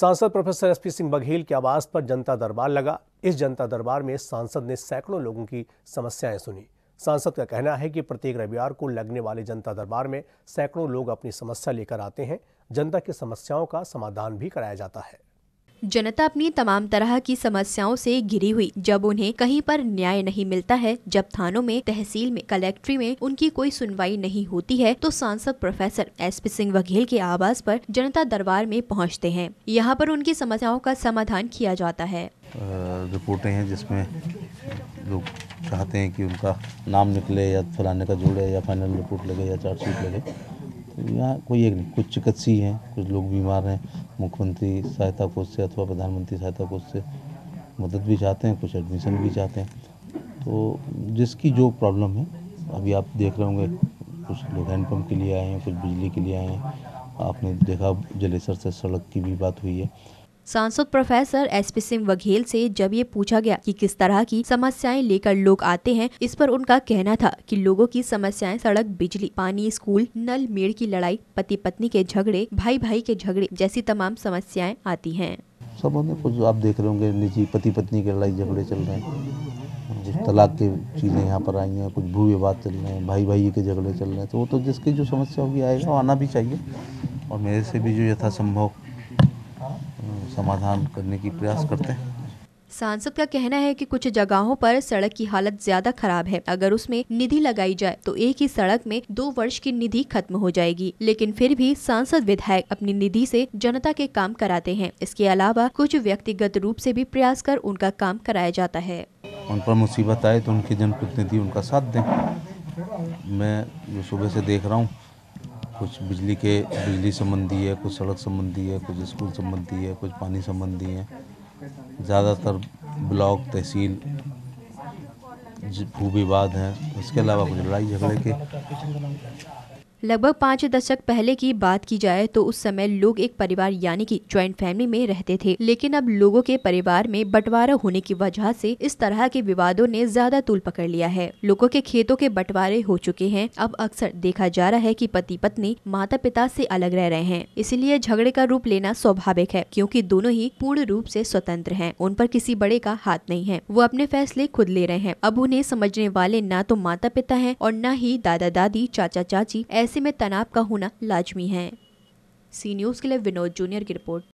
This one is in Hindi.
सांसद प्रोफेसर एसपी सिंह बघेल के आवास पर जनता दरबार लगा इस जनता दरबार में सांसद ने सैकड़ों लोगों की समस्याएं सुनी सांसद का कहना है कि प्रत्येक रविवार को लगने वाले जनता दरबार में सैकड़ों लोग अपनी समस्या लेकर आते हैं जनता की समस्याओं का समाधान भी कराया जाता है जनता अपनी तमाम तरह की समस्याओं से घिरी हुई जब उन्हें कहीं पर न्याय नहीं मिलता है जब थानों में तहसील में कलेक्ट्री में उनकी कोई सुनवाई नहीं होती है तो सांसद professor S P Singh Baghel के आवास पर जनता दरबार में पहुंचते हैं यहाँ पर उनकी समस्याओं का समाधान किया जाता है रिपोर्टें हैं जिसमें लोग चाहते हैं कि उनका नाम निकले या फलाने का जोड़े या फाइनल रिपोर्ट लगे या चार्जशीट लगे यहाँ कोई एक नहीं कुछ चिकित्सीय हैं कुछ लोग बीमार हैं मुख्यमंत्री सहायता कोष से अथवा प्रधानमंत्री सहायता कोष से मदद भी चाहते हैं कुछ एडमिशन भी चाहते हैं तो जिसकी जो प्रॉब्लम है अभी आप देख रहे होंगे कुछ लोग हैंडपम्प के लिए आए हैं कुछ बिजली के लिए आए हैं आपने देखा जलेसर से सड़क की भी बात हुई है सांसद professor S P Singh Baghel से जब ये पूछा गया कि किस तरह की समस्याएं लेकर लोग आते हैं इस पर उनका कहना था कि लोगों की समस्याएं सड़क बिजली पानी स्कूल नल मेड़ की लड़ाई पति पत्नी के झगड़े भाई भाई के झगड़े जैसी तमाम समस्याएं आती हैं सब कुछ आप देख रहे होंगे निजी पति पत्नी के लड़ाई झगड़े चल रहे हैं कुछ तलाक के चीज़ें यहाँ पर आई हैं कुछ भू विवाद चल रहे हैं भाई भाई के झगड़े चल रहे हैं तो वो तो जिसकी जो समस्या होगी आएगा आना भी चाहिए और मेरे से भी जो यथासंभव समाधान करने की प्रयास करते हैं सांसद का कहना है कि कुछ जगहों पर सड़क की हालत ज्यादा खराब है अगर उसमें निधि लगाई जाए तो एक ही सड़क में दो वर्ष की निधि खत्म हो जाएगी लेकिन फिर भी सांसद विधायक अपनी निधि से जनता के काम कराते हैं इसके अलावा कुछ व्यक्तिगत रूप से भी प्रयास कर उनका काम कराया जाता है उन पर मुसीबत आए तो उनके जनप्रतिनिधि उनका साथ दें मैं जो सुबह से देख रहा हूँ कुछ बिजली के बिजली संबंधी है कुछ सड़क संबंधी है कुछ स्कूल संबंधी है कुछ पानी संबंधी है ज़्यादातर ब्लॉक तहसील भू विवाद हैं इसके अलावा कुछ लड़ाई झगड़े के लगभग पाँच दशक पहले की बात की जाए तो उस समय लोग एक परिवार यानी कि ज्वाइंट फैमिली में रहते थे लेकिन अब लोगों के परिवार में बंटवारा होने की वजह से इस तरह के विवादों ने ज्यादा तूल पकड़ लिया है लोगों के खेतों के बंटवारे हो चुके हैं अब अक्सर देखा जा रहा है कि पति पत्नी माता पिता से अलग रह रहे हैं इसीलिए झगड़े का रूप लेना स्वाभाविक है क्योंकि दोनों ही पूर्ण रूप से स्वतंत्र हैं उन पर किसी बड़े का हाथ नहीं है वो अपने फैसले खुद ले रहे हैं अब उन्हें समझने वाले न तो माता पिता है और न ही दादा दादी चाचा चाची ऐसे ऐसे में तनाव का होना लाजमी है सी न्यूज़ के लिए विनोद जूनियर की रिपोर्ट